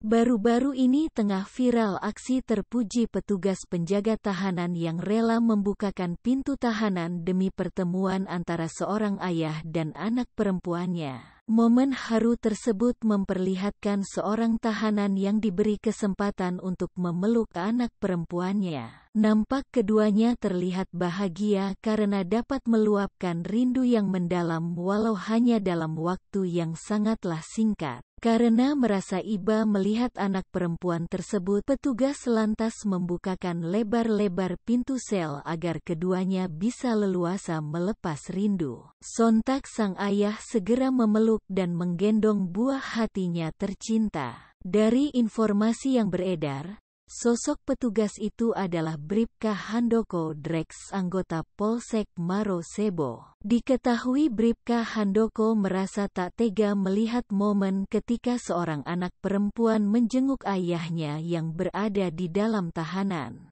Baru-baru ini tengah viral aksi terpuji petugas penjaga tahanan yang rela membukakan pintu tahanan demi pertemuan antara seorang ayah dan anak perempuannya. Momen haru tersebut memperlihatkan seorang tahanan yang diberi kesempatan untuk memeluk anak perempuannya. Nampak keduanya terlihat bahagia karena dapat meluapkan rindu yang mendalam walau hanya dalam waktu yang sangatlah singkat. Karena merasa iba melihat anak perempuan tersebut, petugas lantas membukakan lebar-lebar pintu sel agar keduanya bisa leluasa melepas rindu. Sontak sang ayah segera memeluk dan menggendong buah hatinya tercinta. Dari informasi yang beredar, Sosok petugas itu adalah Bripka Handoko Drex anggota Polsek Marosebo. Diketahui Bripka Handoko merasa tak tega melihat momen ketika seorang anak perempuan menjenguk ayahnya yang berada di dalam tahanan.